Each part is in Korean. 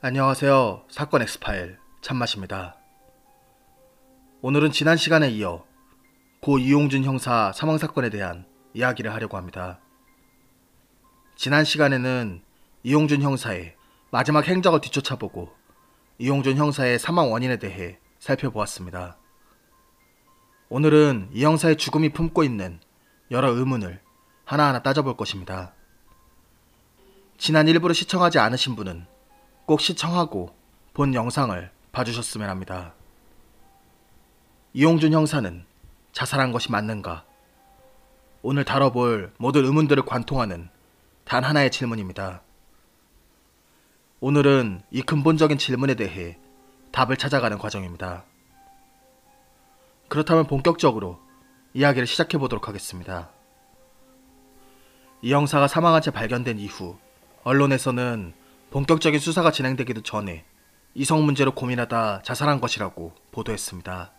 안녕하세요. 사건 엑스파일 참맛입니다. 오늘은 지난 시간에 이어 고 이용준 형사 사망 사건에 대한 이야기를 하려고 합니다. 지난 시간에는 이용준 형사의 마지막 행적을 뒤쫓아보고 이용준 형사의 사망 원인에 대해 살펴보았습니다. 오늘은 이 형사의 죽음이 품고 있는 여러 의문을 하나하나 따져볼 것입니다. 지난 일부를 시청하지 않으신 분은 꼭 시청하고 본 영상을 봐주셨으면 합니다. 이용준 형사는 자살한 것이 맞는가? 오늘 다뤄볼 모든 의문들을 관통하는 단 하나의 질문입니다. 오늘은 이 근본적인 질문에 대해 답을 찾아가는 과정입니다. 그렇다면 본격적으로 이야기를 시작해 보도록 하겠습니다. 이 형사가 사망한 채 발견된 이후 언론에서는 본격적인 수사가 진행되기도 전에 이성 문제로 고민하다 자살한 것이라고 보도했습니다.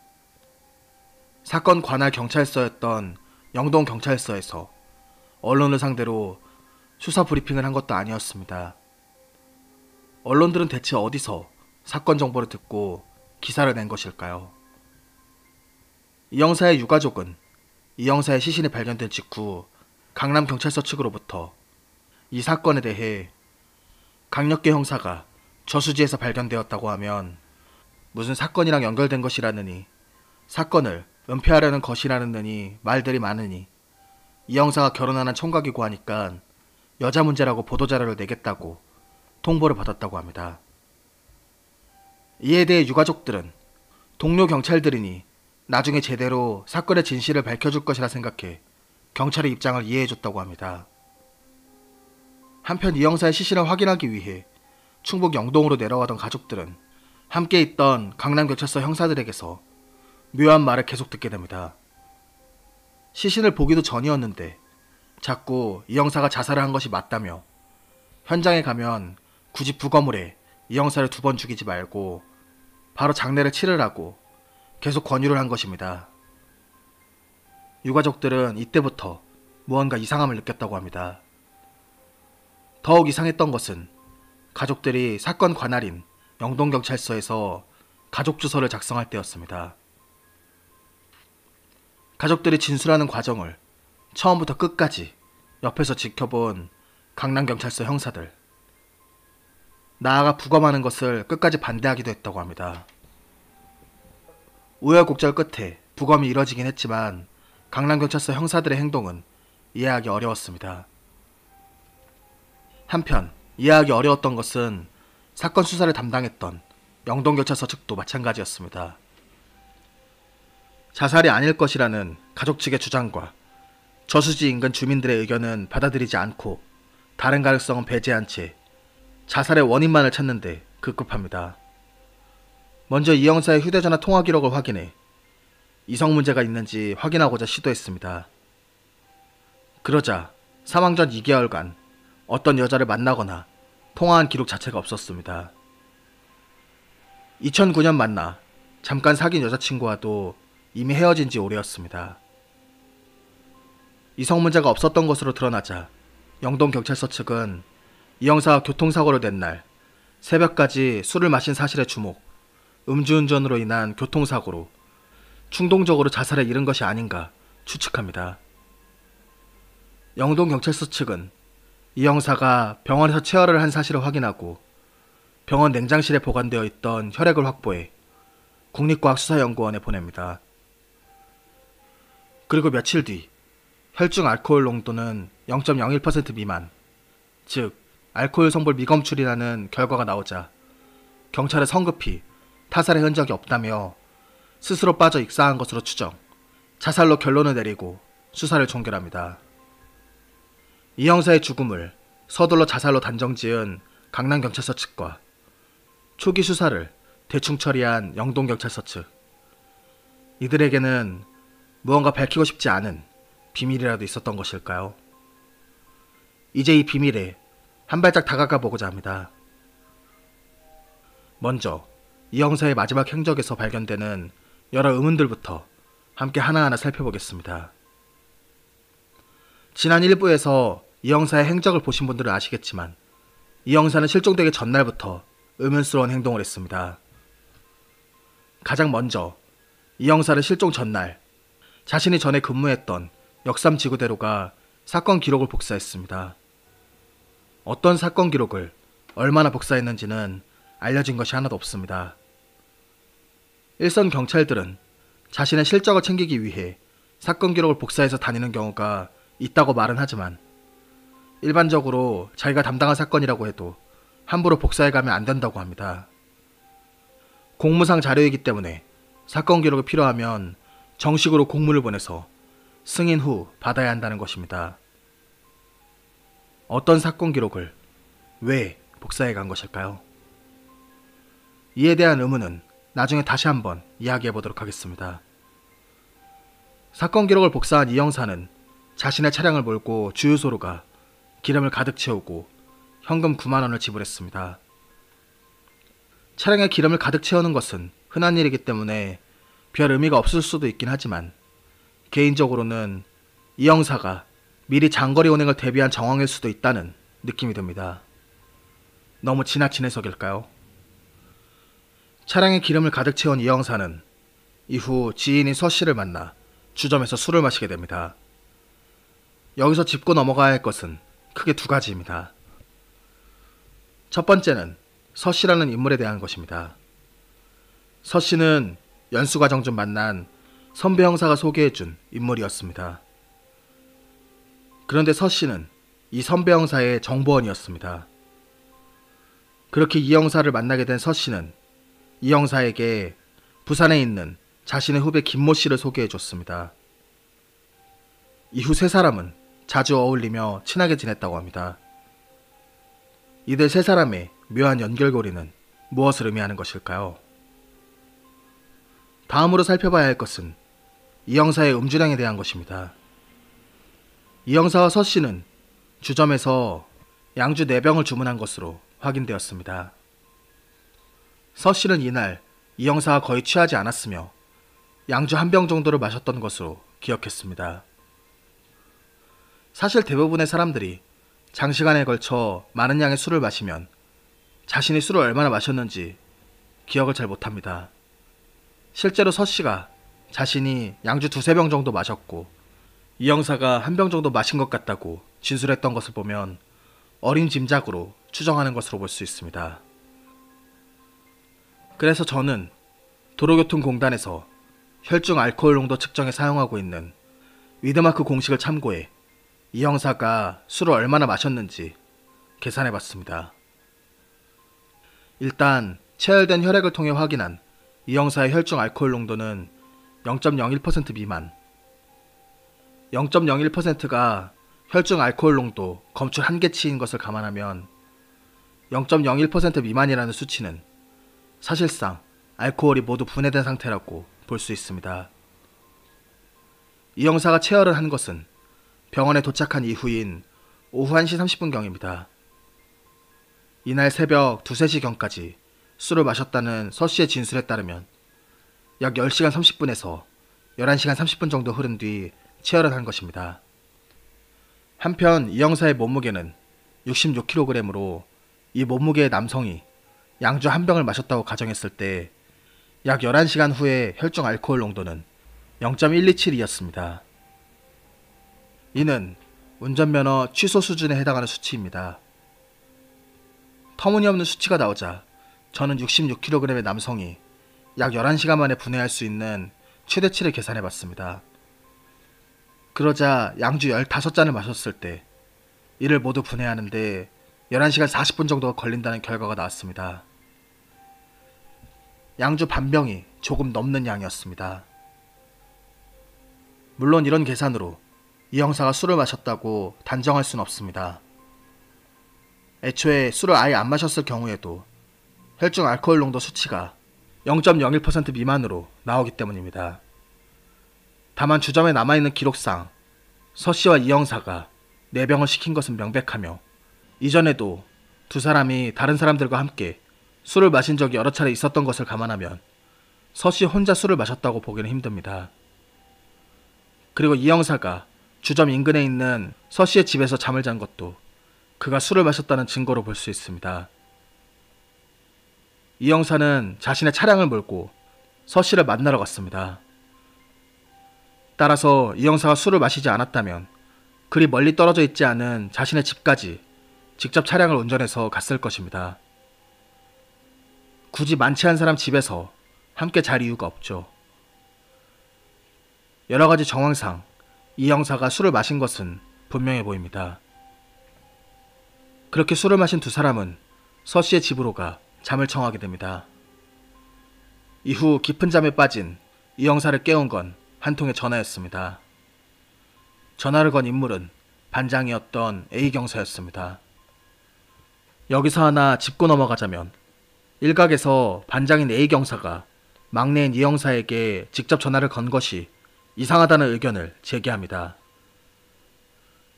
사건 관할 경찰서였던 영동경찰서에서 언론을 상대로 수사 브리핑을 한 것도 아니었습니다. 언론들은 대체 어디서 사건 정보를 듣고 기사를 낸 것일까요? 이 형사의 유가족은 이 형사의 시신이 발견된 직후 강남경찰서 측으로부터 이 사건에 대해 강력계 형사가 저수지에서 발견되었다고 하면 무슨 사건이랑 연결된 것이라느니 사건을 은폐하려는 것이라느니 말들이 많으니 이 형사가 결혼하는 청각이고 하니까 여자 문제라고 보도자료를 내겠다고 통보를 받았다고 합니다. 이에 대해 유가족들은 동료 경찰들이니 나중에 제대로 사건의 진실을 밝혀줄 것이라 생각해 경찰의 입장을 이해해줬다고 합니다. 한편 이 형사의 시신을 확인하기 위해 충북 영동으로 내려가던 가족들은 함께 있던 강남경찰서 형사들에게서 묘한 말을 계속 듣게 됩니다. 시신을 보기도 전이었는데 자꾸 이 형사가 자살을 한 것이 맞다며 현장에 가면 굳이 부검을 해이 형사를 두 번 죽이지 말고 바로 장례를 치르라고 계속 권유를 한 것입니다. 유가족들은 이때부터 무언가 이상함을 느꼈다고 합니다. 더욱 이상했던 것은 가족들이 사건 관할인 영동경찰서에서 가족 주소를 작성할 때였습니다. 가족들이 진술하는 과정을 처음부터 끝까지 옆에서 지켜본 강남경찰서 형사들. 나아가 부검하는 것을 끝까지 반대하기도 했다고 합니다. 우여곡절 끝에 부검이 이뤄지긴 했지만 강남경찰서 형사들의 행동은 이해하기 어려웠습니다. 한편 이해하기 어려웠던 것은 사건 수사를 담당했던 영동경찰서 측도 마찬가지였습니다. 자살이 아닐 것이라는 가족 측의 주장과 저수지 인근 주민들의 의견은 받아들이지 않고 다른 가능성은 배제한 채 자살의 원인만을 찾는데 급급합니다. 먼저 이 형사의 휴대전화 통화 기록을 확인해 이성 문제가 있는지 확인하고자 시도했습니다. 그러자 사망 전 2개월간 어떤 여자를 만나거나 통화한 기록 자체가 없었습니다. 2009년 만나 잠깐 사귄 여자친구와도 이미 헤어진 지 오래였습니다. 이성 문제가 없었던 것으로 드러나자 영동경찰서 측은 이 형사가 교통사고를 낸날 새벽까지 술을 마신 사실에 주목, 음주운전으로 인한 교통사고로 충동적으로 자살에 이른 것이 아닌가 추측합니다. 영동경찰서 측은 이 형사가 병원에서 채혈을 한 사실을 확인하고 병원 냉장실에 보관되어 있던 혈액을 확보해 국립과학수사연구원에 보냅니다. 그리고 며칠 뒤 혈중 알코올 농도는 0.01% 미만, 즉 알코올 성분 미검출이라는 결과가 나오자 경찰은 성급히 타살의 흔적이 없다며 스스로 빠져 익사한 것으로 추정, 자살로 결론을 내리고 수사를 종결합니다. 이 형사의 죽음을 서둘러 자살로 단정지은 강남경찰서 측과 초기 수사를 대충 처리한 영동경찰서 측 이들에게는 무언가 밝히고 싶지 않은 비밀이라도 있었던 것일까요? 이제 이 비밀에 한 발짝 다가가 보고자 합니다. 먼저 이 형사의 마지막 행적에서 발견되는 여러 의문들부터 함께 하나하나 살펴보겠습니다. 지난 1부에서 이 형사의 행적을 보신 분들은 아시겠지만 이 형사는 실종되기 전날부터 의문스러운 행동을 했습니다. 가장 먼저 이형사를 실종 전날 자신이 전에 근무했던 역삼 지구대로가 사건 기록을 복사했습니다. 어떤 사건 기록을 얼마나 복사했는지는 알려진 것이 하나도 없습니다. 일선 경찰들은 자신의 실적을 챙기기 위해 사건 기록을 복사해서 다니는 경우가 있다고 말은 하지만 일반적으로 자기가 담당한 사건이라고 해도 함부로 복사해가면 안 된다고 합니다. 공무상 자료이기 때문에 사건 기록이 필요하면 정식으로 공문을 보내서 승인 후 받아야 한다는 것입니다. 어떤 사건 기록을 왜 복사해 간 것일까요? 이에 대한 의문은 나중에 다시 한번 이야기해 보도록 하겠습니다. 사건 기록을 복사한 이형사는 자신의 차량을 몰고 주유소로 가 기름을 가득 채우고 현금 9만 원을 지불했습니다. 차량에 기름을 가득 채우는 것은 흔한 일이기 때문에 별 의미가 없을 수도 있긴 하지만 개인적으로는 이 형사가 미리 장거리 운행을 대비한 정황일 수도 있다는 느낌이 듭니다. 너무 지나친 해석일까요? 차량에 기름을 가득 채운 이 형사는 이후 지인인 서 씨를 만나 주점에서 술을 마시게 됩니다. 여기서 짚고 넘어가야 할 것은 크게 두 가지입니다. 첫 번째는 서 씨라는 인물에 대한 것입니다. 서 씨는 연수과정 중 만난 선배 형사가 소개해준 인물이었습니다. 그런데 서 씨는 이 선배 형사의 정보원이었습니다. 그렇게 이 형사를 만나게 된서 씨는 이 형사에게 부산에 있는 자신의 후배 김모 씨를 소개해 줬습니다. 이후 세 사람은 자주 어울리며 친하게 지냈다고 합니다. 이들 세 사람의 묘한 연결고리는 무엇을 의미하는 것일까요? 다음으로 살펴봐야 할 것은 이 형사의 음주량에 대한 것입니다. 이 형사와 서 씨는 주점에서 양주 4병을 주문한 것으로 확인되었습니다. 서 씨는 이날 이 형사와 거의 취하지 않았으며 양주 한 병 정도를 마셨던 것으로 기억했습니다. 사실 대부분의 사람들이 장시간에 걸쳐 많은 양의 술을 마시면 자신이 술을 얼마나 마셨는지 기억을 잘 못합니다. 실제로 서 씨가 자신이 양주 두세 병 정도 마셨고 이 형사가 한 병 정도 마신 것 같다고 진술했던 것을 보면 어린 짐작으로 추정하는 것으로 볼 수 있습니다. 그래서 저는 도로교통공단에서 혈중 알코올 농도 측정에 사용하고 있는 위드마크 공식을 참고해 이 형사가 술을 얼마나 마셨는지 계산해 봤습니다. 일단 체열된 혈액을 통해 확인한 이 형사의 혈중 알코올 농도는 0.01% 미만. 0.01%가 혈중 알코올 농도 검출 한계치인 것을 감안하면 0.01% 미만이라는 수치는 사실상 알코올이 모두 분해된 상태라고 볼 수 있습니다. 이 형사가 체열을 한 것은 병원에 도착한 이후인 오후 1시 30분경입니다. 이날 새벽 2, 3시경까지 술을 마셨다는 서 씨의 진술에 따르면 약 10시간 30분에서 11시간 30분 정도 흐른 뒤 치열을 한 것입니다. 한편 이 형사의 몸무게는 66kg으로 이 몸무게의 남성이 양주 한 병을 마셨다고 가정했을 때 약 11시간 후에 혈중 알코올 농도는 0.127이었습니다. 이는 운전면허 취소 수준에 해당하는 수치입니다. 터무니없는 수치가 나오자 저는 66kg의 남성이 약 11시간 만에 분해할 수 있는 최대치를 계산해 봤습니다. 그러자 양주 15잔을 마셨을 때 이를 모두 분해하는데 11시간 40분 정도가 걸린다는 결과가 나왔습니다. 양주 반병이 조금 넘는 양이었습니다. 물론 이런 계산으로 이 형사가 술을 마셨다고 단정할 수는 없습니다. 애초에 술을 아예 안 마셨을 경우에도 혈중 알코올 농도 수치가 0.01% 미만으로 나오기 때문입니다. 다만 주점에 남아있는 기록상 서 씨와 이 형사가 내병을 시킨 것은 명백하며 이전에도 두 사람이 다른 사람들과 함께 술을 마신 적이 여러 차례 있었던 것을 감안하면 서 씨 혼자 술을 마셨다고 보기는 힘듭니다. 그리고 이 형사가 주점 인근에 있는 서 씨의 집에서 잠을 잔 것도 그가 술을 마셨다는 증거로 볼 수 있습니다. 이 형사는 자신의 차량을 몰고 서 씨를 만나러 갔습니다. 따라서 이 형사가 술을 마시지 않았다면 그리 멀리 떨어져 있지 않은 자신의 집까지 직접 차량을 운전해서 갔을 것입니다. 굳이 만취 한 사람 집에서 함께 잘 이유가 없죠. 여러 가지 정황상 이 형사가 술을 마신 것은 분명해 보입니다. 그렇게 술을 마신 두 사람은 서 씨의 집으로 가 잠을 청하게 됩니다. 이후 깊은 잠에 빠진 이 형사를 깨운 건 한 통의 전화였습니다. 전화를 건 인물은 반장이었던 A 경사였습니다. 여기서 하나 짚고 넘어가자면 일각에서 반장인 A 경사가 막내인 이 형사에게 직접 전화를 건 것이 이상하다는 의견을 제기합니다.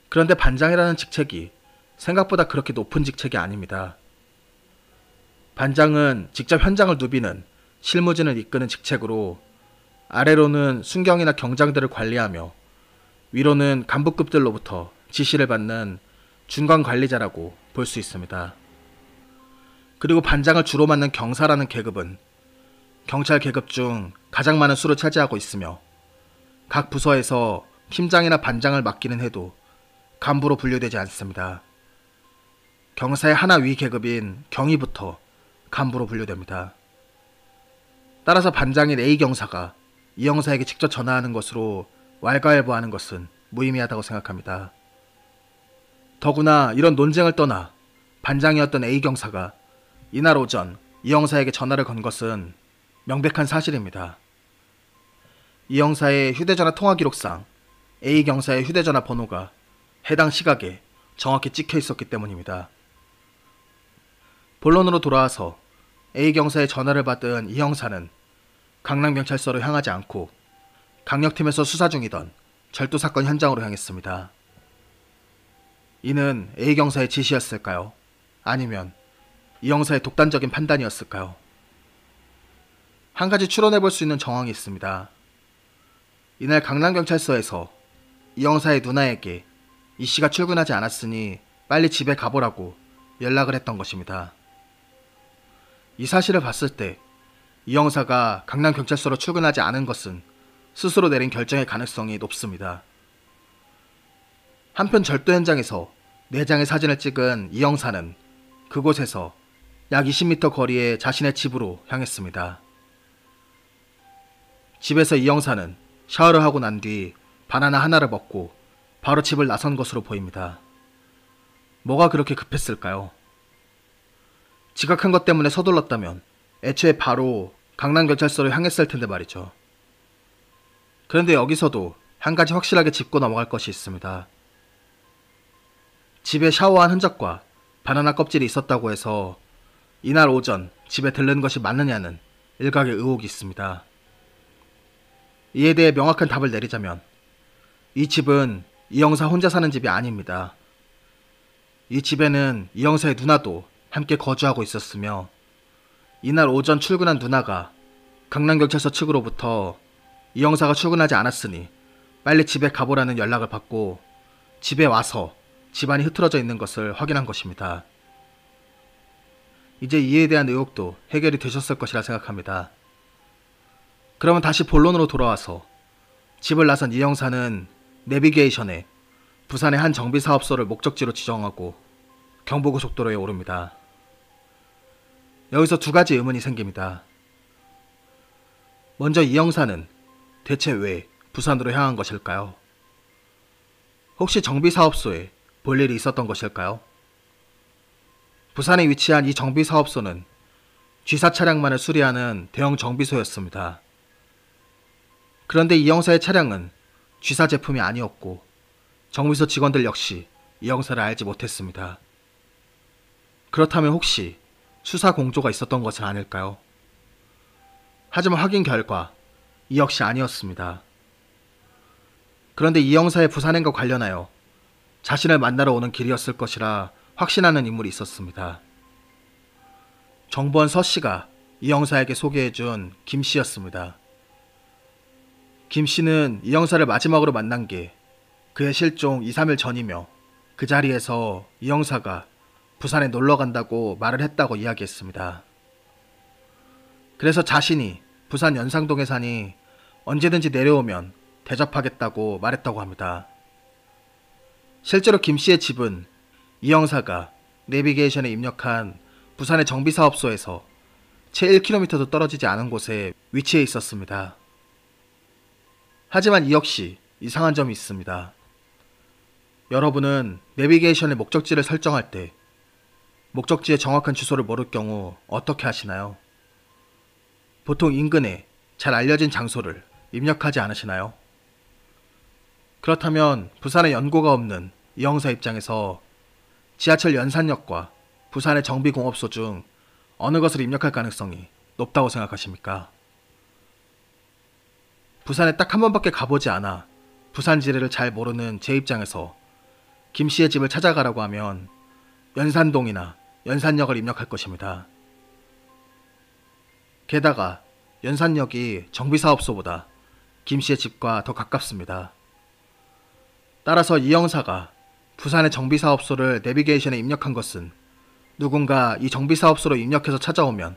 그런데 반장이라는 직책이 생각보다 그렇게 높은 직책이 아닙니다. 반장은 직접 현장을 누비는 실무진을 이끄는 직책으로 아래로는 순경이나 경장들을 관리하며 위로는 간부급들로부터 지시를 받는 중간 관리자라고 볼 수 있습니다. 그리고 반장을 주로 맡는 경사라는 계급은 경찰 계급 중 가장 많은 수를 차지하고 있으며 각 부서에서 팀장이나 반장을 맡기는 해도 간부로 분류되지 않습니다. 경사의 하나 위 계급인 경위부터 간부로 분류됩니다. 따라서 반장인 A 경사가 이 형사에게 직접 전화하는 것으로 왈가왈부하는 것은 무의미하다고 생각합니다. 더구나 이런 논쟁을 떠나 반장이었던 A 경사가 이날 오전 이 형사에게 전화를 건 것은 명백한 사실입니다. 이 형사의 휴대전화 통화 기록상 A 경사의 휴대전화 번호가 해당 시각에 정확히 찍혀 있었기 때문입니다. 본론으로 돌아와서 A 경사의 전화를 받은 이 형사는 강남경찰서로 향하지 않고 강력팀에서 수사 중이던 절도 사건 현장으로 향했습니다. 이는 A 경사의 지시였을까요? 아니면 이 형사의 독단적인 판단이었을까요? 한 가지 추론해 볼 수 있는 정황이 있습니다. 이날 강남경찰서에서 이 형사의 누나에게 이 씨가 출근하지 않았으니 빨리 집에 가보라고 연락을 했던 것입니다. 이 사실을 봤을 때 이 형사가 강남경찰서로 출근하지 않은 것은 스스로 내린 결정의 가능성이 높습니다. 한편 절도 현장에서 내장의 사진을 찍은 이 형사는 그곳에서 약 20m 거리의 자신의 집으로 향했습니다. 집에서 이 형사는 샤워를 하고 난 뒤 바나나 하나를 먹고 바로 집을 나선 것으로 보입니다. 뭐가 그렇게 급했을까요? 지각한 것 때문에 서둘렀다면 애초에 바로 강남경찰서로 향했을 텐데 말이죠. 그런데 여기서도 한 가지 확실하게 짚고 넘어갈 것이 있습니다. 집에 샤워한 흔적과 바나나 껍질이 있었다고 해서 이날 오전 집에 들른 것이 맞느냐는 일각의 의혹이 있습니다. 이에 대해 명확한 답을 내리자면 이 집은 이영사 혼자 사는 집이 아닙니다. 이 집에는 이영사의 누나도 함께 거주하고 있었으며 이날 오전 출근한 누나가 강남경찰서 측으로부터 이영사가 출근하지 않았으니 빨리 집에 가보라는 연락을 받고 집에 와서 집안이 흐트러져 있는 것을 확인한 것입니다. 이제 이에 대한 의혹도 해결이 되셨을 것이라 생각합니다. 그러면 다시 본론으로 돌아와서 집을 나선 이 형사는 내비게이션에 부산의 한 정비사업소를 목적지로 지정하고 경부고속도로에 오릅니다. 여기서 두 가지 의문이 생깁니다. 먼저 이 형사는 대체 왜 부산으로 향한 것일까요? 혹시 정비사업소에 볼 일이 있었던 것일까요? 부산에 위치한 이 정비사업소는 쥐사 차량만을 수리하는 대형 정비소였습니다. 그런데 이 형사의 차량은 쥐사 제품이 아니었고 정비소 직원들 역시 이 형사를 알지 못했습니다. 그렇다면 혹시 수사 공조가 있었던 것은 아닐까요? 하지만 확인 결과 이 역시 아니었습니다. 그런데 이 형사의 부산행과 관련하여 자신을 만나러 오는 길이었을 것이라 확신하는 인물이 있었습니다. 정보원 서 씨가 이 형사에게 소개해준 김 씨였습니다. 김 씨는 이 형사를 마지막으로 만난 게 그의 실종 2, 3일 전이며 그 자리에서 이 형사가 부산에 놀러 간다고 말을 했다고 이야기했습니다. 그래서 자신이 부산 연상동에 사니 언제든지 내려오면 대접하겠다고 말했다고 합니다. 실제로 김 씨의 집은 이 형사가 내비게이션에 입력한 부산의 정비사업소에서 채 1km도 떨어지지 않은 곳에 위치해 있었습니다. 하지만 이 역시 이상한 점이 있습니다. 여러분은 내비게이션의 목적지를 설정할 때 목적지의 정확한 주소를 모를 경우 어떻게 하시나요? 보통 인근에 잘 알려진 장소를 입력하지 않으시나요? 그렇다면 부산에 연고가 없는 이형사 입장에서 지하철 연산역과 부산의 정비공업소 중 어느 것을 입력할 가능성이 높다고 생각하십니까? 부산에 딱 한 번밖에 가보지 않아 부산 지리를 잘 모르는 제 입장에서 김 씨의 집을 찾아가라고 하면 연산동이나 연산역을 입력할 것입니다. 게다가 연산역이 정비사업소보다 김 씨의 집과 더 가깝습니다. 따라서 이 형사가 부산의 정비사업소를 내비게이션에 입력한 것은 누군가 이 정비사업소로 입력해서 찾아오면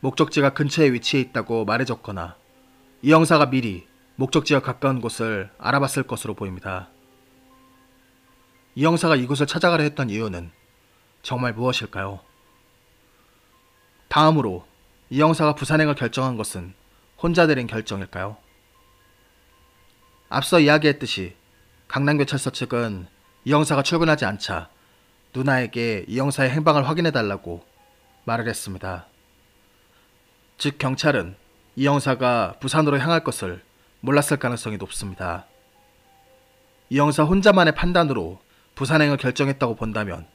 목적지가 근처에 위치해 있다고 말해줬거나 이 형사가 미리 목적지와 가까운 곳을 알아봤을 것으로 보입니다. 이 형사가 이곳을 찾아가려 했던 이유는 정말 무엇일까요? 다음으로 이 형사가 부산행을 결정한 것은 혼자 내린 결정일까요? 앞서 이야기했듯이 강남교찰서 측은 이 형사가 출근하지 않자 누나에게 이 형사의 행방을 확인해달라고 말을 했습니다. 즉 경찰은 이 형사가 부산으로 향할 것을 몰랐을 가능성이 높습니다. 이 형사 혼자만의 판단으로 부산행을 결정했다고 본다면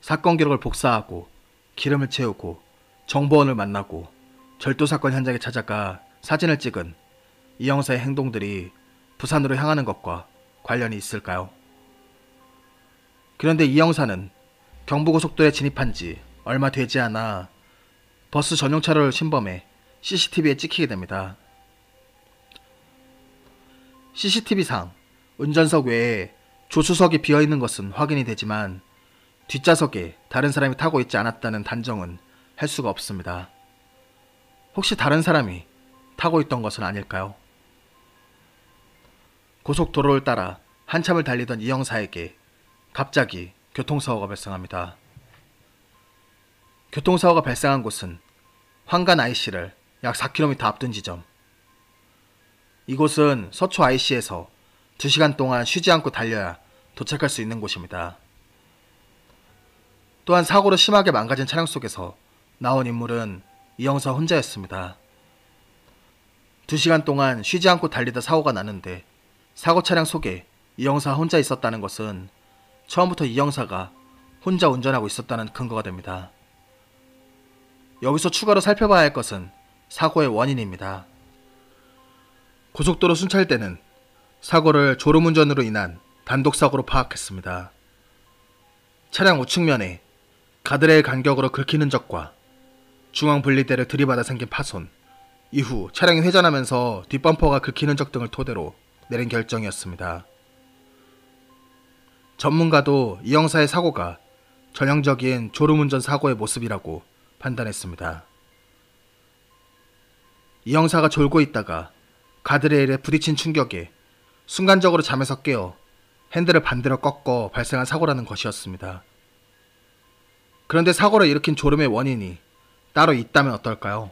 사건 기록을 복사하고 기름을 채우고 정보원을 만나고 절도사건 현장에 찾아가 사진을 찍은 이 형사의 행동들이 부산으로 향하는 것과 관련이 있을까요? 그런데 이 형사는 경부고속도에 진입한 지 얼마 되지 않아 버스 전용 차로를 침범해 CCTV에 찍히게 됩니다. CCTV상 운전석 외에 조수석이 비어있는 것은 확인이 되지만 뒷좌석에 다른 사람이 타고 있지 않았다는 단정은 할 수가 없습니다. 혹시 다른 사람이 타고 있던 것은 아닐까요? 고속도로를 따라 한참을 달리던 이 형사에게 갑자기 교통사고가 발생합니다. 교통사고가 발생한 곳은 황간 i c 를약 4km 앞둔 지점. 이곳은 서초 IC에서 2시간 동안 쉬지 않고 달려야 도착할 수 있는 곳입니다. 또한 사고로 심하게 망가진 차량 속에서 나온 인물은 이영사 혼자였습니다. 2시간 동안 쉬지 않고 달리다 사고가 나는데 사고 차량 속에 이영사 혼자 있었다는 것은 처음부터 이영사가 혼자 운전하고 있었다는 근거가 됩니다. 여기서 추가로 살펴봐야 할 것은 사고의 원인입니다. 고속도로 순찰대는 사고를 졸음운전으로 인한 단독사고로 파악했습니다. 차량 우측면에 가드레일 간격으로 긁히는적과 중앙분리대를 들이받아 생긴 파손, 이후 차량이 회전하면서 뒷범퍼가 긁히는적 등을 토대로 내린 결정이었습니다. 전문가도 이 형사의 사고가 전형적인 졸음운전 사고의 모습이라고 판단했습니다. 이 형사가 졸고 있다가 가드레일에 부딪힌 충격에 순간적으로 잠에서 깨어 핸들을 반대로 꺾어 발생한 사고라는 것이었습니다. 그런데 사고를 일으킨 졸음의 원인이 따로 있다면 어떨까요?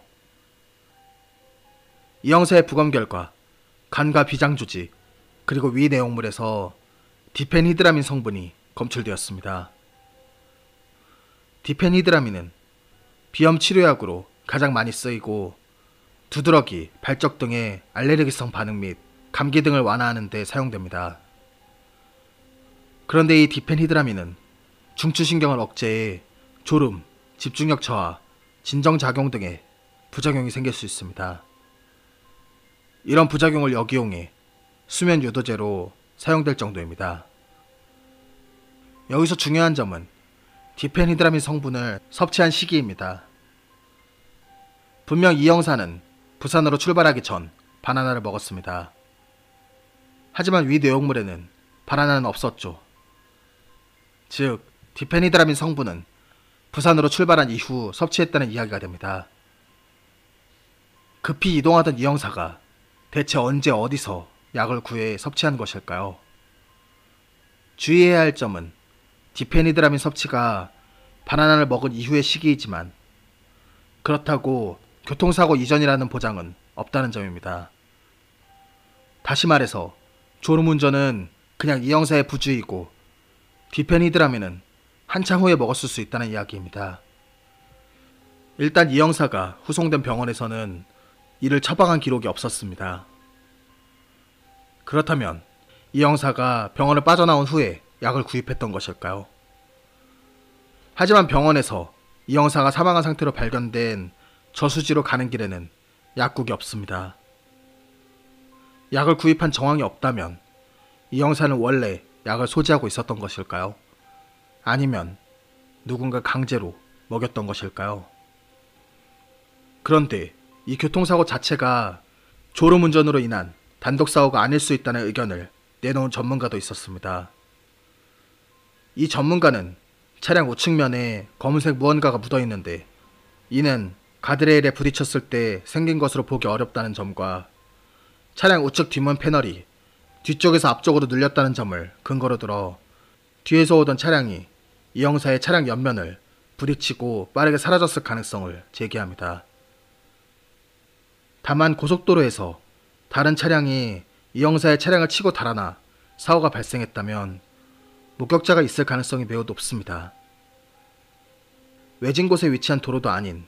이 형사의 부검 결과 간과 비장조직 그리고 위 내용물에서 디펜히드라민 성분이 검출되었습니다. 디펜히드라민은 비염 치료약으로 가장 많이 쓰이고 두드러기, 발적 등의 알레르기성 반응 및 감기 등을 완화하는 데 사용됩니다. 그런데 이 디펜히드라민은 중추신경을 억제해 졸음, 집중력 저하, 진정작용 등의 부작용이 생길 수 있습니다. 이런 부작용을 역이용해 수면 유도제로 사용될 정도입니다. 여기서 중요한 점은 디펜히드라민 성분을 섭취한 시기입니다. 분명 이 영상은 부산으로 출발하기 전 바나나를 먹었습니다. 하지만 위 내용물에는 바나나는 없었죠. 즉, 디페니드라민 성분은 부산으로 출발한 이후 섭취했다는 이야기가 됩니다. 급히 이동하던 이 형사가 대체 언제 어디서 약을 구해 섭취한 것일까요? 주의해야 할 점은 디페니드라민 섭취가 바나나를 먹은 이후의 시기이지만 그렇다고 교통사고 이전이라는 보장은 없다는 점입니다. 다시 말해서 졸음운전은 그냥 이 형사의 부주의이고 뒤편이드라면은 한참 후에 먹었을 수 있다는 이야기입니다. 일단 이 형사가 후송된 병원에서는 이를 처방한 기록이 없었습니다. 그렇다면 이 형사가 병원을 빠져나온 후에 약을 구입했던 것일까요? 하지만 병원에서 이 형사가 사망한 상태로 발견된 저수지로 가는 길에는 약국이 없습니다. 약을 구입한 정황이 없다면 이 형사는 원래 약을 소지하고 있었던 것일까요? 아니면 누군가 강제로 먹였던 것일까요? 그런데 이 교통사고 자체가 졸음운전으로 인한 단독사고가 아닐 수 있다는 의견을 내놓은 전문가도 있었습니다. 이 전문가는 차량 우측면에 검은색 무언가가 묻어있는데 이는 가드레일에 부딪혔을 때 생긴 것으로 보기 어렵다는 점과 차량 우측 뒷문 패널이 뒤쪽에서 앞쪽으로 눌렸다는 점을 근거로 들어 뒤에서 오던 차량이 이형사의 차량 옆면을 부딪히고 빠르게 사라졌을 가능성을 제기합니다. 다만 고속도로에서 다른 차량이 이형사의 차량을 치고 달아나 사고가 발생했다면 목격자가 있을 가능성이 매우 높습니다. 외진 곳에 위치한 도로도 아닌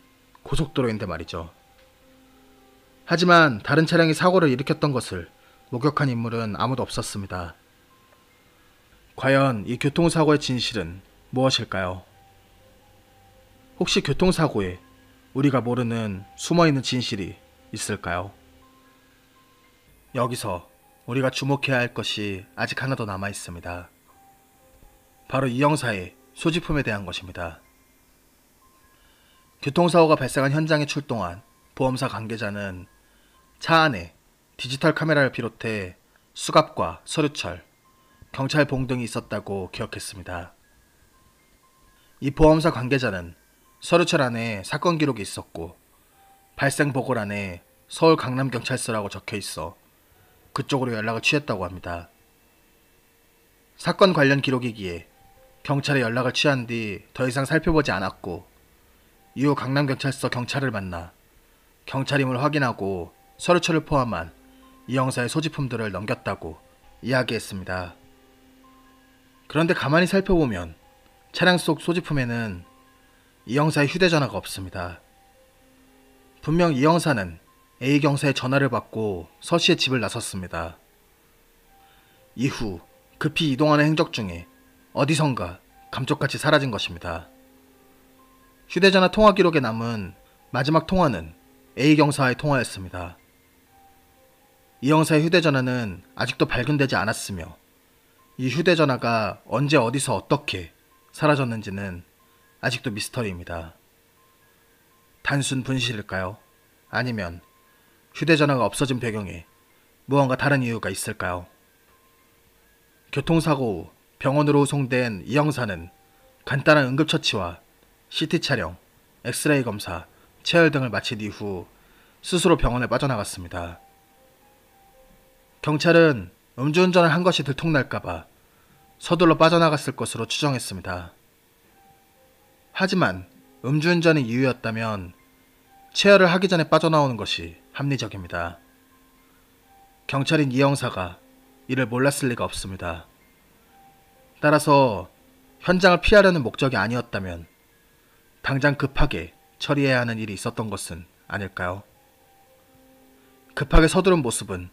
고속도로인데 말이죠. 하지만 다른 차량이 사고를 일으켰던 것을 목격한 인물은 아무도 없었습니다. 과연 이 교통사고의 진실은 무엇일까요? 혹시 교통사고에 우리가 모르는 숨어있는 진실이 있을까요? 여기서 우리가 주목해야 할 것이 아직 하나 더 남아 있습니다. 바로 이 형사의 소지품에 대한 것입니다. 교통사고가 발생한 현장에 출동한 보험사 관계자는 차 안에 디지털 카메라를 비롯해 수갑과 서류철, 경찰봉 등이 있었다고 기억했습니다. 이 보험사 관계자는 서류철 안에 사건 기록이 있었고 발생 보고란에 서울 강남경찰서라고 적혀 있어 그쪽으로 연락을 취했다고 합니다. 사건 관련 기록이기에 경찰에 연락을 취한 뒤 더 이상 살펴보지 않았고 이후 강남경찰서 경찰을 만나 경찰임을 확인하고 서류철을 포함한 이 형사의 소지품들을 넘겼다고 이야기했습니다. 그런데 가만히 살펴보면 차량 속 소지품에는 이 형사의 휴대전화가 없습니다. 분명 이 형사는 A 경사의 전화를 받고 서 씨의 집을 나섰습니다. 이후 급히 이동하는 행적 중에 어디선가 감쪽같이 사라진 것입니다. 휴대전화 통화 기록에 남은 마지막 통화는 A 경사의 통화였습니다. 이 형사의 휴대전화는 아직도 발견되지 않았으며 이 휴대전화가 언제 어디서 어떻게 사라졌는지는 아직도 미스터리입니다. 단순 분실일까요? 아니면 휴대전화가 없어진 배경에 무언가 다른 이유가 있을까요? 교통사고 후 병원으로 송된이 형사는 간단한 응급처치와 CT 촬영, 엑스레이 검사, 체열 등을 마친 이후 스스로 병원에 빠져나갔습니다. 경찰은 음주운전을 한 것이 들통날까봐 서둘러 빠져나갔을 것으로 추정했습니다. 하지만 음주운전이 이유였다면 체열을 하기 전에 빠져나오는 것이 합리적입니다. 경찰인 이 형사가 이를 몰랐을 리가 없습니다. 따라서 현장을 피하려는 목적이 아니었다면 당장 급하게 처리해야 하는 일이 있었던 것은 아닐까요? 급하게 서두른 모습은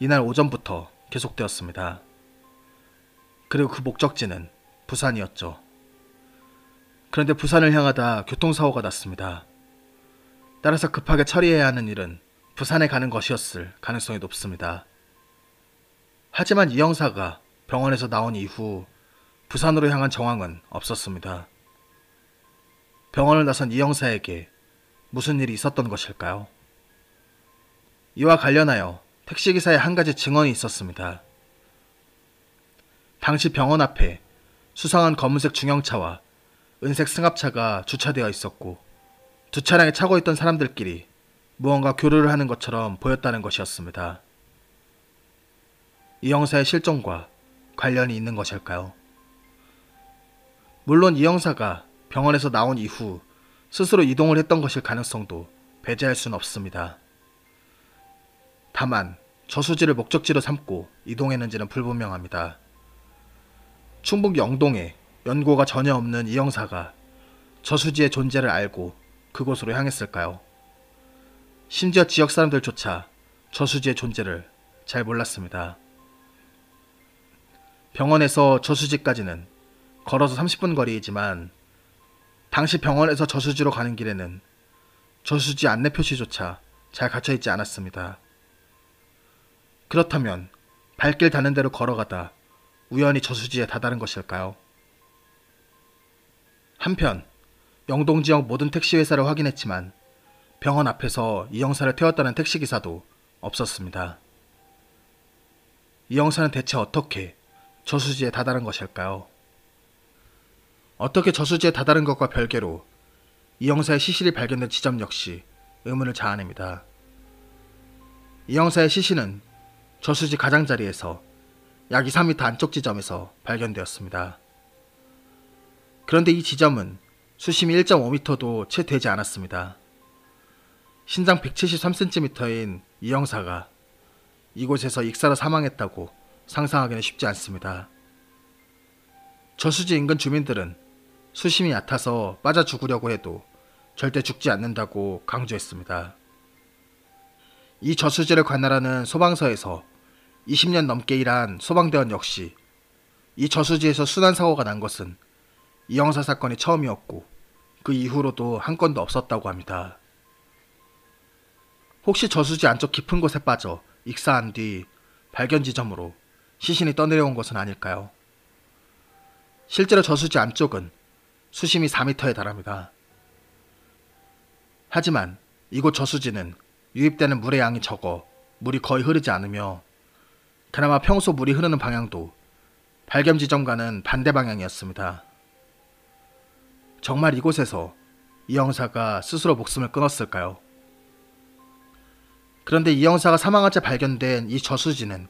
이날 오전부터 계속되었습니다. 그리고 그 목적지는 부산이었죠. 그런데 부산을 향하다 교통사고가 났습니다. 따라서 급하게 처리해야 하는 일은 부산에 가는 것이었을 가능성이 높습니다. 하지만 이 형사가 병원에서 나온 이후 부산으로 향한 정황은 없었습니다. 병원을 나선 이 형사에게 무슨 일이 있었던 것일까요? 이와 관련하여 택시기사의 한 가지 증언이 있었습니다. 당시 병원 앞에 수상한 검은색 중형차와 은색 승합차가 주차되어 있었고 두 차량에 차고 있던 사람들끼리 무언가 교류를 하는 것처럼 보였다는 것이었습니다. 이 형사의 실종과 관련이 있는 것일까요? 물론 이 형사가 병원에서 나온 이후 스스로 이동을 했던 것일 가능성도 배제할 수는 없습니다. 다만 저수지를 목적지로 삼고 이동했는지는 불분명합니다. 충북 영동에 연고가 전혀 없는 이 형사가 저수지의 존재를 알고 그곳으로 향했을까요? 심지어 지역 사람들조차 저수지의 존재를 잘 몰랐습니다. 병원에서 저수지까지는 걸어서 30분 거리이지만 당시 병원에서 저수지로 가는 길에는 저수지 안내 표시조차 잘 갇혀있지 않았습니다. 그렇다면 발길 닿는 대로 걸어가다 우연히 저수지에 다다른 것일까요? 한편 영동 지역 모든 택시 회사를 확인했지만 병원 앞에서 이 형사를 태웠다는 택시 기사도 없었습니다. 이 형사는 대체 어떻게 저수지에 다다른 것일까요? 어떻게 저수지에 다다른 것과 별개로 이형사의 시신이 발견된 지점 역시 의문을 자아냅니다. 이형사의 시신은 저수지 가장자리에서 약 2, 3m 안쪽 지점에서 발견되었습니다. 그런데 이 지점은 수심이 1.5m도 채 되지 않았습니다. 신장 173cm인 이형사가 이곳에서 익사로 사망했다고 상상하기는 쉽지 않습니다. 저수지 인근 주민들은 수심이 얕아서 빠져 죽으려고 해도 절대 죽지 않는다고 강조했습니다. 이 저수지를 관할하는 소방서에서 20년 넘게 일한 소방대원 역시 이 저수지에서 순환 사고가 난 것은 이형사 사건이 처음이었고 그 이후로도 한 건도 없었다고 합니다. 혹시 저수지 안쪽 깊은 곳에 빠져 익사한 뒤 발견 지점으로 시신이 떠내려온 것은 아닐까요? 실제로 저수지 안쪽은 수심이 4m에 달합니다. 하지만 이곳 저수지는 유입되는 물의 양이 적어 물이 거의 흐르지 않으며 그나마 평소 물이 흐르는 방향도 발견 지점과는 반대 방향이었습니다. 정말 이곳에서 이 형사가 스스로 목숨을 끊었을까요? 그런데 이 형사가 사망한 채 발견된 이 저수지는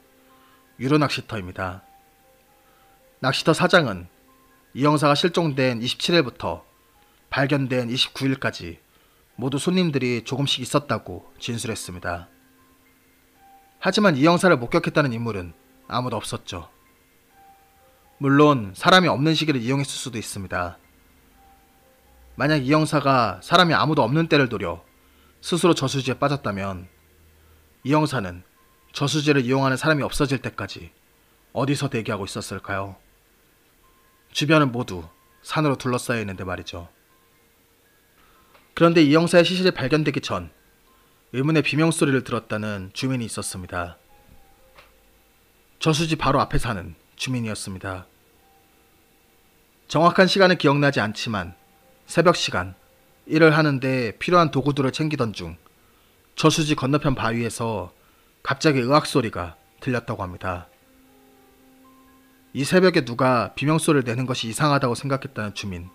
유로 낚시터입니다. 낚시터 사장은 이 형사가 실종된 27일부터 발견된 29일까지 모두 손님들이 조금씩 있었다고 진술했습니다. 하지만 이 형사를 목격했다는 인물은 아무도 없었죠. 물론 사람이 없는 시기를 이용했을 수도 있습니다. 만약 이 형사가 사람이 아무도 없는 때를 노려 스스로 저수지에 빠졌다면 이 형사는 저수지를 이용하는 사람이 없어질 때까지 어디서 대기하고 있었을까요? 주변은 모두 산으로 둘러싸여 있는데 말이죠. 그런데 이 형사의 시신이 발견되기 전 의문의 비명소리를 들었다는 주민이 있었습니다. 저수지 바로 앞에 사는 주민이었습니다. 정확한 시간은 기억나지 않지만 새벽 시간 일을 하는데 필요한 도구들을 챙기던 중 저수지 건너편 바위에서 갑자기 의학 소리가 들렸다고 합니다. 이 새벽에 누가 비명소를 내는 것이 이상하다고 생각했다는 주민.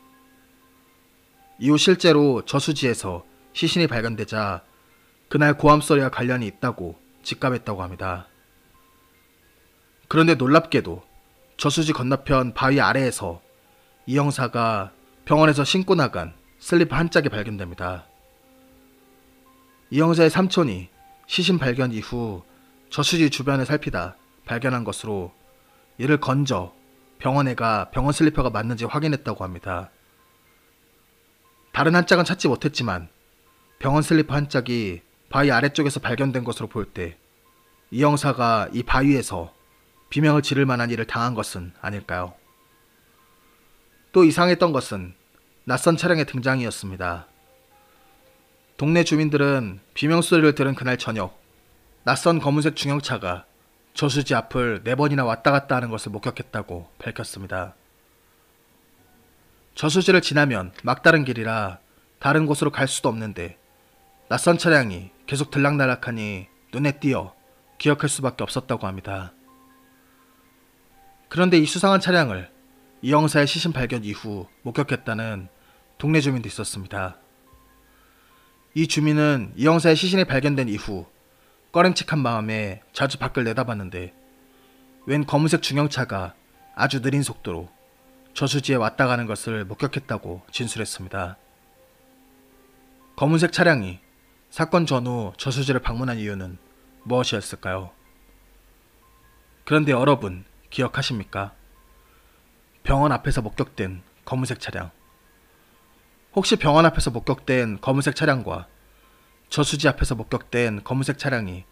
이후 실제로 저수지에서 시신이 발견되자 그날 고함소리와 관련이 있다고 직감했다고 합니다. 그런데 놀랍게도 저수지 건너편 바위 아래에서 이 형사가 병원에서 신고 나간 슬리퍼 한 짝이 발견됩니다. 이 형사의 삼촌이 시신 발견 이후 저수지 주변을 살피다 발견한 것으로 이를 건져 병원에 가 병원 슬리퍼가 맞는지 확인했다고 합니다. 다른 한 짝은 찾지 못했지만 병원 슬리퍼 한 짝이 바위 아래쪽에서 발견된 것으로 볼 때 이 형사가 이 바위에서 비명을 지를 만한 일을 당한 것은 아닐까요? 또 이상했던 것은 낯선 차량의 등장이었습니다. 동네 주민들은 비명 소리를 들은 그날 저녁 낯선 검은색 중형차가 저수지 앞을 네 번이나 왔다 갔다 하는 것을 목격했다고 밝혔습니다. 저수지를 지나면 막다른 길이라 다른 곳으로 갈 수도 없는데 낯선 차량이 계속 들락날락하니 눈에 띄어 기억할 수밖에 없었다고 합니다. 그런데 이 수상한 차량을 이 형사의 시신 발견 이후 목격했다는 동네 주민도 있었습니다. 이 주민은 이 형사의 시신이 발견된 이후 꺼림칙한 마음에 자주 밖을 내다봤는데 웬 검은색 중형차가 아주 느린 속도로 저수지에 왔다 가는 것을 목격했다고 진술했습니다. 검은색 차량이 사건 전후 저수지를 방문한 이유는 무엇이었을까요? 그런데 여러분 기억하십니까? 병원 앞에서 목격된 검은색 차량. 혹시 병원 앞에서 목격된 검은색 차량과 저수지 앞에서 목격된 검은색 차량이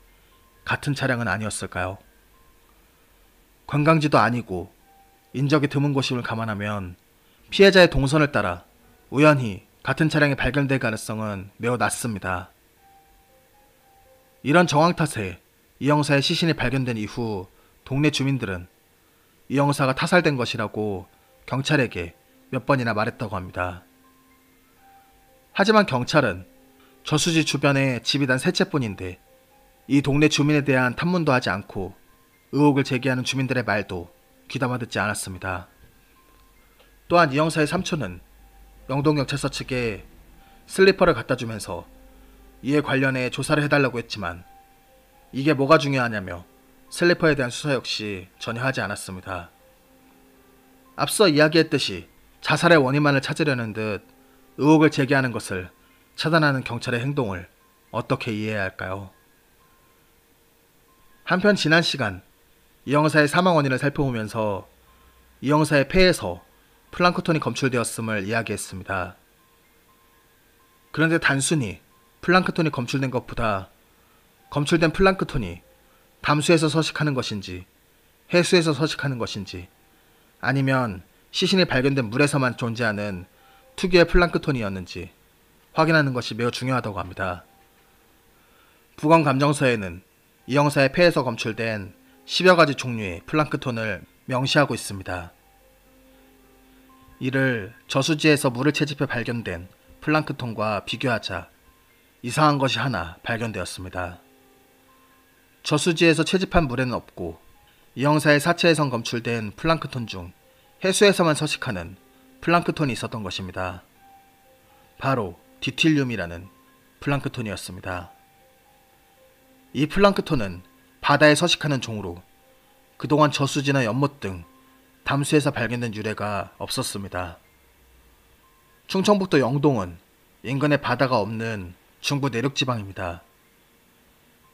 같은 차량은 아니었을까요? 관광지도 아니고 인적이 드문 곳임을 감안하면 피해자의 동선을 따라 우연히 같은 차량이 발견될 가능성은 매우 낮습니다. 이런 정황 탓에 이 형사의 시신이 발견된 이후 동네 주민들은 이 형사가 타살된 것이라고 경찰에게 몇 번이나 말했다고 합니다. 하지만 경찰은 저수지 주변에 집이 단 셋째뿐인데 이 동네 주민에 대한 탐문도 하지 않고 의혹을 제기하는 주민들의 말도 귀담아 듣지 않았습니다. 또한 이 형사의 삼촌은 영동경찰서 측에 슬리퍼를 갖다 주면서 이에 관련해 조사를 해달라고 했지만 이게 뭐가 중요하냐며 슬리퍼에 대한 수사 역시 전혀 하지 않았습니다. 앞서 이야기했듯이 자살의 원인만을 찾으려는 듯 의혹을 제기하는 것을 차단하는 경찰의 행동을 어떻게 이해해야 할까요? 한편 지난 시간 이 형사의 사망 원인을 살펴보면서 이 형사의 폐에서 플랑크톤이 검출되었음을 이야기했습니다. 그런데 단순히 플랑크톤이 검출된 것보다 검출된 플랑크톤이 담수에서 서식하는 것인지 해수에서 서식하는 것인지 아니면 시신이 발견된 물에서만 존재하는 특유의 플랑크톤이었는지 확인하는 것이 매우 중요하다고 합니다. 부검감정서에는 이 형사의 폐에서 검출된 10여 가지 종류의 플랑크톤을 명시하고 있습니다. 이를 저수지에서 물을 채집해 발견된 플랑크톤과 비교하자 이상한 것이 하나 발견되었습니다. 저수지에서 채집한 물에는 없고 이 형사의 사체에선 검출된 플랑크톤 중 해수에서만 서식하는 플랑크톤이 있었던 것입니다. 바로 디틸륨이라는 플랑크톤이었습니다. 이 플랑크톤은 바다에 서식하는 종으로 그동안 저수지나 연못 등 담수에서 발견된 유래가 없었습니다. 충청북도 영동은 인근에 바다가 없는 중부 내륙 지방입니다.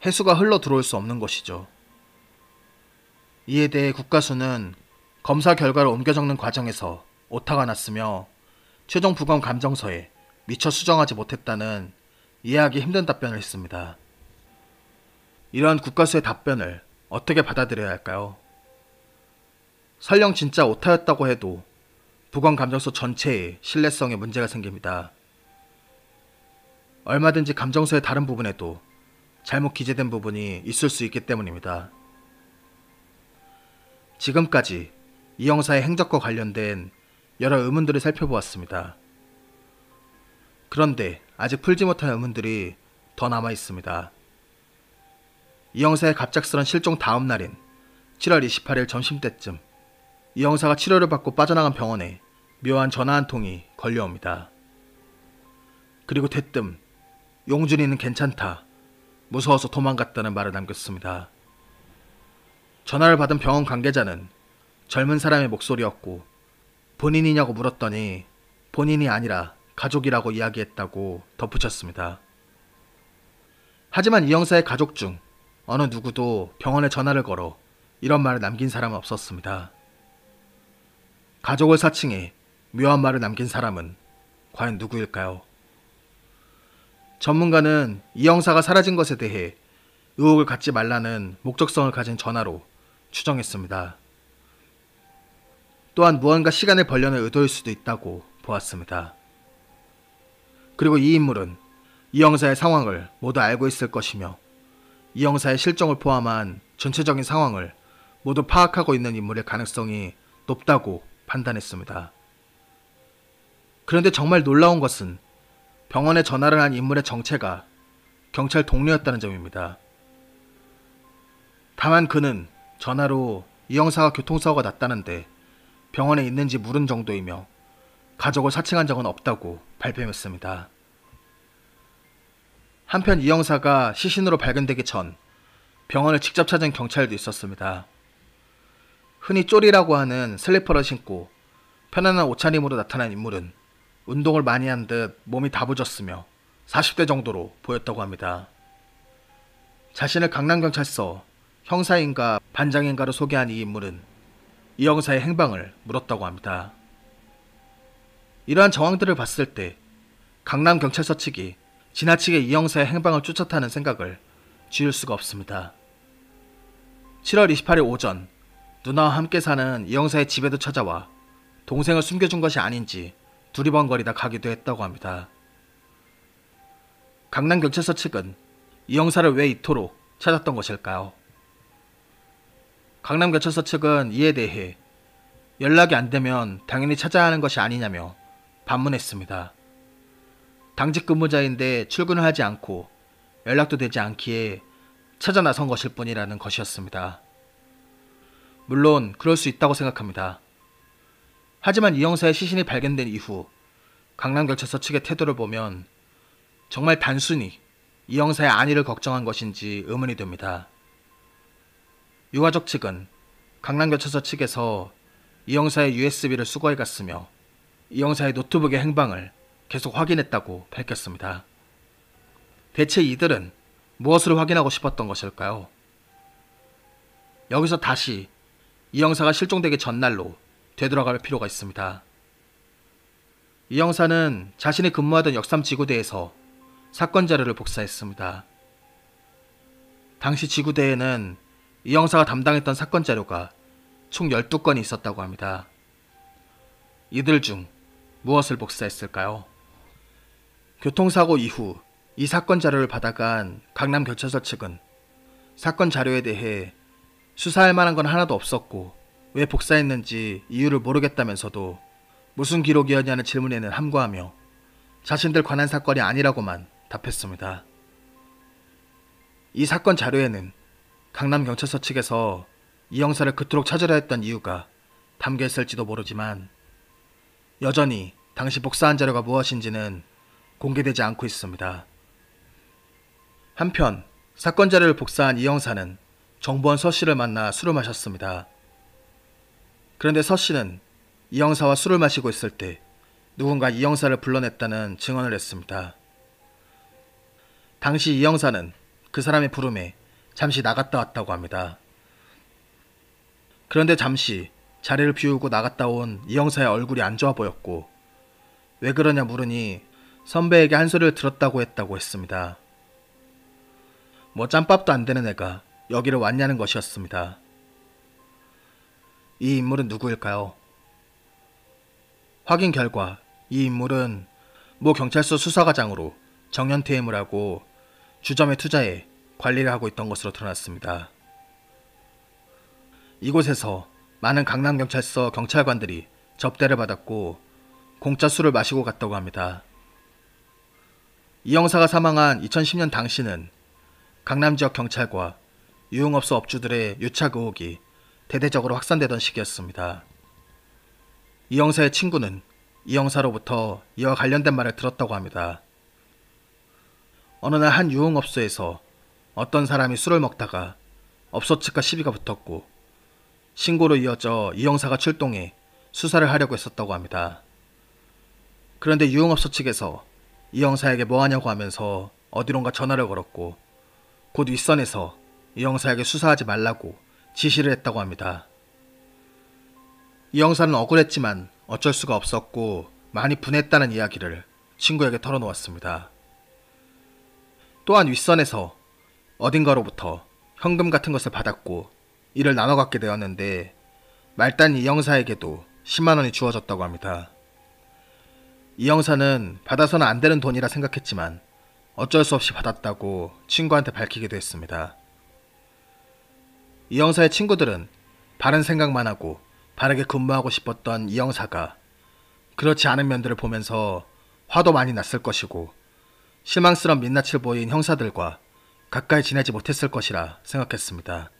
해수가 흘러 들어올 수 없는 것이죠. 이에 대해 국가수는 검사 결과를 옮겨 적는 과정에서 오타가 났으며 최종 부검 감정서에 미처 수정하지 못했다는 이해하기 힘든 답변을 했습니다. 이러한 국가수의 답변을 어떻게 받아들여야 할까요? 설령 진짜 오타였다고 해도 부검감정서 전체의 신뢰성에 문제가 생깁니다. 얼마든지 감정서의 다른 부분에도 잘못 기재된 부분이 있을 수 있기 때문입니다. 지금까지 이 형사의 행적과 관련된 여러 의문들을 살펴보았습니다. 그런데 아직 풀지 못한 의문들이 더 남아 있습니다. 이 형사의 갑작스런 실종 다음 날인 7월 28일 점심때쯤 이 형사가 치료를 받고 빠져나간 병원에 묘한 전화 한 통이 걸려옵니다. 그리고 대뜸 용준이는 괜찮다. 무서워서 도망갔다는 말을 남겼습니다. 전화를 받은 병원 관계자는 젊은 사람의 목소리였고 본인이냐고 물었더니 본인이 아니라 가족이라고 이야기했다고 덧붙였습니다. 하지만 이 형사의 가족 중 어느 누구도 병원에 전화를 걸어 이런 말을 남긴 사람은 없었습니다. 가족을 사칭해 묘한 말을 남긴 사람은 과연 누구일까요? 전문가는 이 형사가 사라진 것에 대해 의혹을 갖지 말라는 목적성을 가진 전화로 추정했습니다. 또한 무언가 시간을 벌려는 의도일 수도 있다고 보았습니다. 그리고 이 인물은 이 형사의 상황을 모두 알고 있을 것이며 이 형사의 실정을 포함한 전체적인 상황을 모두 파악하고 있는 인물의 가능성이 높다고 판단했습니다. 그런데 정말 놀라운 것은 병원에 전화를 한 인물의 정체가 경찰 동료였다는 점입니다. 다만 그는 전화로 이 형사가 교통사고가 났다는데 병원에 있는지 물은 정도이며 가족을 사칭한 적은 없다고 발표했습니다. 한편 이 형사가 시신으로 발견되기 전 병원을 직접 찾은 경찰도 있었습니다. 흔히 쪼리라고 하는 슬리퍼를 신고 편안한 옷차림으로 나타난 인물은 운동을 많이 한 듯 몸이 다부졌으며 40대 정도로 보였다고 합니다. 자신을 강남경찰서 형사인가 반장인가로 소개한 이 인물은 이 형사의 행방을 물었다고 합니다. 이러한 정황들을 봤을 때 강남 경찰서 측이 지나치게 이 형사의 행방을 쫓았다는 생각을 지울 수가 없습니다. 7월 28일 오전 누나와 함께 사는 이 형사의 집에도 찾아와 동생을 숨겨준 것이 아닌지 두리번거리다 가기도 했다고 합니다. 강남 경찰서 측은 이 형사를 왜 이토록 찾았던 것일까요? 강남 경찰서 측은 이에 대해 연락이 안 되면 당연히 찾아야 하는 것이 아니냐며 반문했습니다. 당직 근무자인데 출근을 하지 않고 연락도 되지 않기에 찾아 나선 것일 뿐이라는 것이었습니다. 물론 그럴 수 있다고 생각합니다. 하지만 이 형사의 시신이 발견된 이후 강남경찰서 측의 태도를 보면 정말 단순히 이 형사의 안위를 걱정한 것인지 의문이 됩니다. 유가족 측은 강남경찰서 측에서 이 형사의 USB를 수거해 갔으며 이영사의 노트북의 행방을 계속 확인했다고 밝혔습니다. 대체 이들은 무엇을 확인하고 싶었던 것일까요? 여기서 다시 이영사가 실종되기 전날로 되돌아갈 필요가 있습니다. 이영사는 자신이 근무하던 역삼 지구대에서 사건 자료를 복사했습니다. 당시 지구대에는 이영사가 담당했던 사건 자료가 총 12건이 있었다고 합니다. 이들 중 무엇을 복사했을까요? 교통사고 이후 이 사건 자료를 받아간 강남교차서 측은 사건 자료에 대해 수사할 만한 건 하나도 없었고 왜 복사했는지 이유를 모르겠다면서도 무슨 기록이었냐는 질문에는 함구하며 자신들 관한 사건이 아니라고만 답했습니다. 이 사건 자료에는 강남경찰서 측에서 이 형사를 그토록 찾으려 했던 이유가 담겨 있을지도 모르지만 여전히 당시 복사한 자료가 무엇인지는 공개되지 않고 있습니다. 한편 사건 자료를 복사한 이 형사는 정부원서 씨를 만나 술을 마셨습니다. 그런데 서 씨는 이 형사와 술을 마시고 있을 때 누군가 이 형사를 불러냈다는 증언을 했습니다. 당시 이 형사는 그 사람의 부름에 잠시 나갔다 왔다고 합니다. 그런데 잠시 자리를 비우고 나갔다 온 이형사의 얼굴이 안 좋아 보였고 왜 그러냐 물으니 선배에게 한 소리를 들었다고 했다고 했습니다. 뭐 짬밥도 안 되는 애가 여기를 왔냐는 것이었습니다. 이 인물은 누구일까요? 확인 결과 이 인물은 모 경찰서 수사과장으로 정년퇴임을 하고 주점에 투자해 관리를 하고 있던 것으로 드러났습니다. 이곳에서 많은 강남경찰서 경찰관들이 접대를 받았고 공짜 술을 마시고 갔다고 합니다. 이 형사가 사망한 2010년 당시는 강남 지역 경찰과 유흥업소 업주들의 유착 의혹이 대대적으로 확산되던 시기였습니다. 이 형사의 친구는 이 형사로부터 이와 관련된 말을 들었다고 합니다. 어느 날 한 유흥업소에서 어떤 사람이 술을 먹다가 업소 측과 시비가 붙었고 신고로 이어져 이 형사가 출동해 수사를 하려고 했었다고 합니다. 그런데 유흥업소 측에서 이 형사에게 뭐하냐고 하면서 어디론가 전화를 걸었고 곧 윗선에서 이 형사에게 수사하지 말라고 지시를 했다고 합니다. 이 형사는 억울했지만 어쩔 수가 없었고 많이 분했다는 이야기를 친구에게 털어놓았습니다. 또한 윗선에서 어딘가로부터 현금 같은 것을 받았고 이를 나눠 갖게 되었는데 말단 이 형사에게도 10만원이 주어졌다고 합니다. 이 형사는 받아서는 안 되는 돈이라 생각했지만 어쩔 수 없이 받았다고 친구한테 밝히기도 했습니다. 이 형사의 친구들은 바른 생각만 하고 바르게 근무하고 싶었던 이 형사가 그렇지 않은 면들을 보면서 화도 많이 났을 것이고 실망스러운 민낯을 보인 형사들과 가까이 지내지 못했을 것이라 생각했습니다.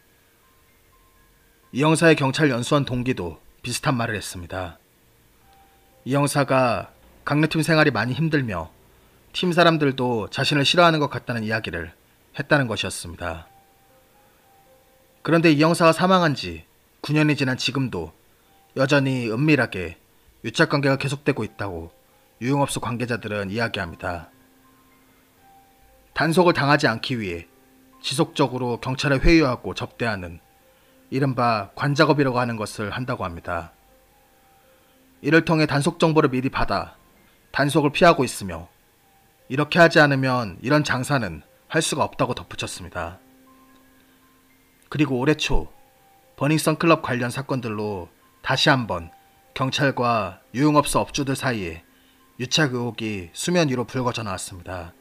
이 형사의 경찰 연수원 동기도 비슷한 말을 했습니다. 이 형사가 강내팀 생활이 많이 힘들며 팀 사람들도 자신을 싫어하는 것 같다는 이야기를 했다는 것이었습니다. 그런데 이 형사가 사망한 지 9년이 지난 지금도 여전히 은밀하게 유착 관계가 계속되고 있다고 유흥업소 관계자들은 이야기합니다. 단속을 당하지 않기 위해 지속적으로 경찰에 회유하고 접대하는 이른바 관작업이라고 하는 것을 한다고 합니다. 이를 통해 단속 정보를 미리 받아 단속을 피하고 있으며 이렇게 하지 않으면 이런 장사는 할 수가 없다고 덧붙였습니다. 그리고 올해 초 버닝썬 클럽 관련 사건들로 다시 한번 경찰과 유흥업소 업주들 사이에 유착 의혹이 수면 위로 불거져 나왔습니다.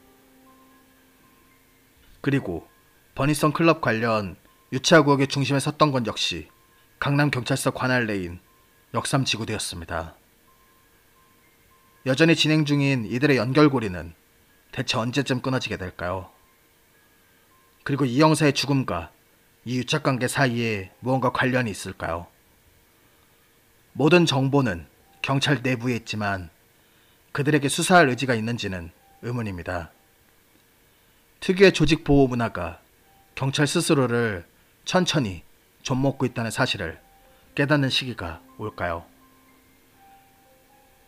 그리고 버닝썬 클럽 관련 유치하 구역의 중심에 섰던 건 역시 강남 경찰서 관할 내인 역삼 지구대였습니다. 여전히 진행 중인 이들의 연결고리는 대체 언제쯤 끊어지게 될까요? 그리고 이 형사의 죽음과 이 유착관계 사이에 무언가 관련이 있을까요? 모든 정보는 경찰 내부에 있지만 그들에게 수사할 의지가 있는지는 의문입니다. 특유의 조직 보호 문화가 경찰 스스로를 천천히 좀 먹고 있다는 사실을 깨닫는 시기가 올까요?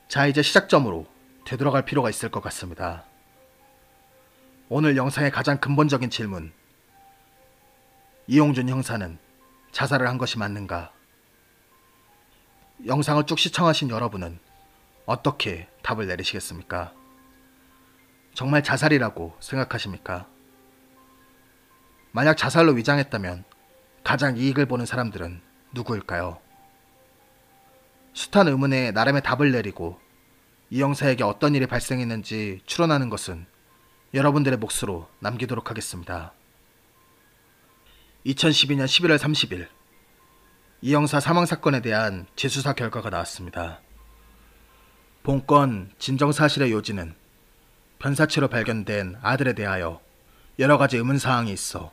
자, 이제 시작점으로 되돌아갈 필요가 있을 것 같습니다. 오늘 영상의 가장 근본적인 질문. 이용준 형사는 자살을 한 것이 맞는가? 영상을 쭉 시청하신 여러분은 어떻게 답을 내리시겠습니까? 정말 자살이라고 생각하십니까? 만약 자살로 위장했다면 가장 이익을 보는 사람들은 누구일까요? 숱한 의문에 나름의 답을 내리고 이 형사에게 어떤 일이 발생했는지 추론하는 것은 여러분들의 몫으로 남기도록 하겠습니다. 2012년 11월 30일 이 형사 사망 사건에 대한 재수사 결과가 나왔습니다. 본건 진정 사실의 요지는 변사체로 발견된 아들에 대하여 여러 가지 의문 사항이 있어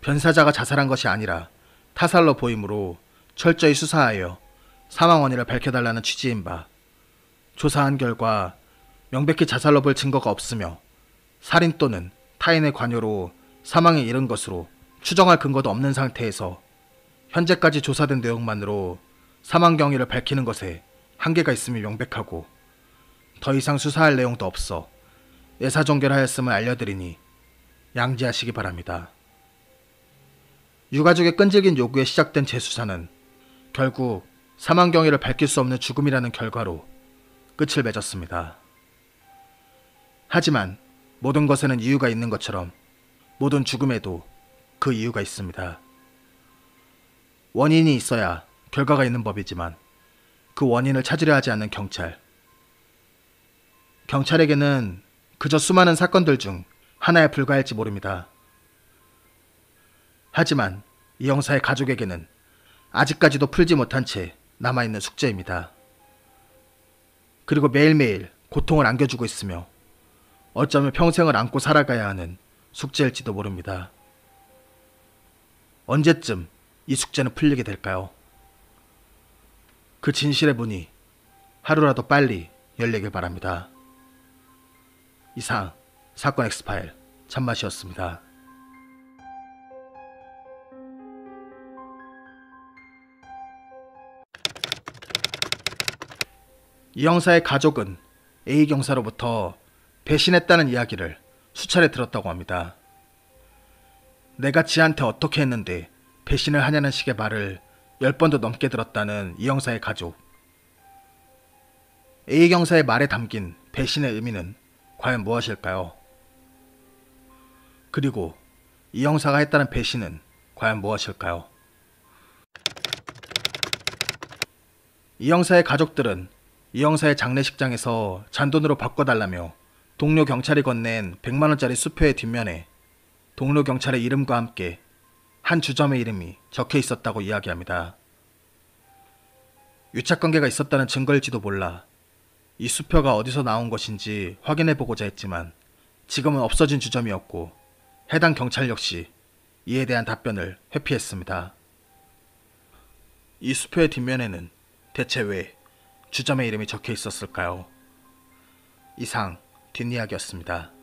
변사자가 자살한 것이 아니라 타살로 보이므로 철저히 수사하여 사망 원인을 밝혀달라는 취지인 바 조사한 결과 명백히 자살로 볼 증거가 없으며 살인 또는 타인의 관여로 사망에 이른 것으로 추정할 근거도 없는 상태에서 현재까지 조사된 내용만으로 사망 경위를 밝히는 것에 한계가 있음이 명백하고 더 이상 수사할 내용도 없어 예사종결하였음을 알려드리니 양지하시기 바랍니다. 유가족의 끈질긴 요구에 시작된 재수사는 결국 사망 경위를 밝힐 수 없는 죽음이라는 결과로 끝을 맺었습니다. 하지만 모든 것에는 이유가 있는 것처럼 모든 죽음에도 그 이유가 있습니다. 원인이 있어야 결과가 있는 법이지만 그 원인을 찾으려 하지 않는 경찰. 경찰에게는 그저 수많은 사건들 중 하나에 불과할지 모릅니다. 하지만 이 형사의 가족에게는 아직까지도 풀지 못한 채 남아있는 숙제입니다. 그리고 매일매일 고통을 안겨주고 있으며 어쩌면 평생을 안고 살아가야 하는 숙제일지도 모릅니다. 언제쯤 이 숙제는 풀리게 될까요? 그 진실의 문이 하루라도 빨리 열리길 바랍니다. 이상 사건 엑스파일 참맛이었습니다. 이 형사의 가족은 A 경사로부터 배신했다는 이야기를 수차례 들었다고 합니다. 내가 지한테 어떻게 했는데 배신을 하냐는 식의 말을 1번도 넘게 들었다는 이 형사의 가족. A 경사의 말에 담긴 배신의 의미는 과연 무엇일까요? 그리고 이 형사가 했다는 배신은 과연 무엇일까요? 이 형사의 가족들은 이 형사의 장례식장에서 잔돈으로 바꿔달라며 동료 경찰이 건넨 100만원짜리 수표의 뒷면에 동료 경찰의 이름과 함께 한 주점의 이름이 적혀 있었다고 이야기합니다. 유착관계가 있었다는 증거일지도 몰라 이 수표가 어디서 나온 것인지 확인해보고자 했지만 지금은 없어진 주점이었고 해당 경찰 역시 이에 대한 답변을 회피했습니다. 이 수표의 뒷면에는 대체 왜 주점의 이름이 적혀 있었을까요? 이상 뒷이야기였습니다.